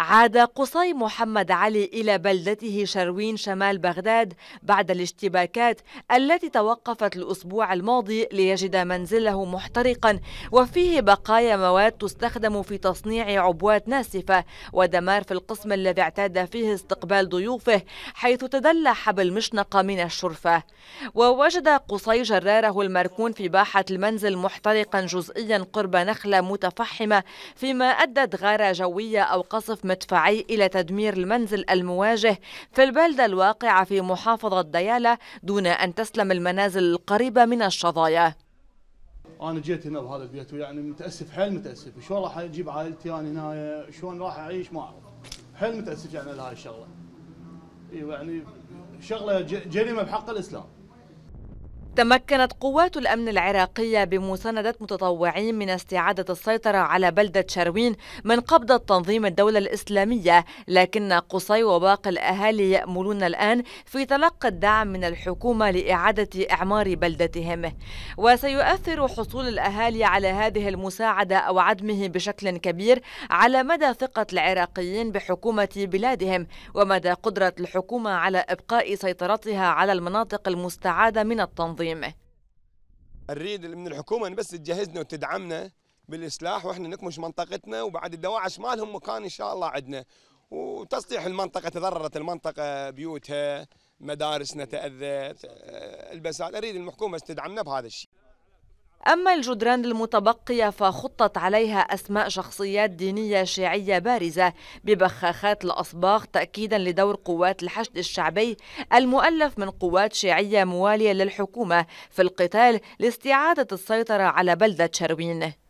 عاد قصي محمد علي إلى بلدته شروين شمال بغداد بعد الاشتباكات التي توقفت الأسبوع الماضي ليجد منزله محترقا وفيه بقايا مواد تستخدم في تصنيع عبوات ناسفة ودمار في القسم الذي اعتاد فيه استقبال ضيوفه حيث تدلى حبل مشنقة من الشرفة ووجد قصي جراره المركون في باحة المنزل محترقا جزئيا قرب نخلة متفحمة فيما أدت غارة جوية أو قصف مدفعي إلى تدمير المنزل المواجه في البلدة الواقعة في محافظة ديالى دون أن تسلم المنازل القريبة من الشظايا انا جيت هنا بهذا البيت ويعني متاسف حيل متاسف شلون راح اجيب عائلتي انا هنا شلون راح اعيش ما اعرف حيل متاسف يعني لهذه الشغله ايوه يعني شغله جريمه بحق الاسلام تمكنت قوات الأمن العراقية بمساندة متطوعين من استعادة السيطرة على بلدة شروين من قبضة تنظيم الدولة الإسلامية لكن قصي وباقي الأهالي يأملون الآن في تلقي الدعم من الحكومة لإعادة إعمار بلدتهم وسيؤثر حصول الأهالي على هذه المساعدة أو عدمه بشكل كبير على مدى ثقة العراقيين بحكومة بلادهم ومدى قدرة الحكومة على إبقاء سيطرتها على المناطق المستعادة من التنظيم تنظيمه نريد من الحكومه ان بس تجهزنا وتدعمنا بالسلاح واحنا نكمش منطقتنا وبعد الدواعش مالهم مكان ان شاء الله عندنا وتصليح المنطقه تضررت المنطقه بيوتها مدارسنا تاذت آه، البسات اريد الحكومه تدعمنا بهذا الشيء أما الجدران المتبقية فخطت عليها أسماء شخصيات دينية شيعية بارزة ببخاخات الأصباغ تأكيدا لدور قوات الحشد الشعبي المؤلف من قوات شيعية موالية للحكومة في القتال لاستعادة السيطرة على بلدة شروين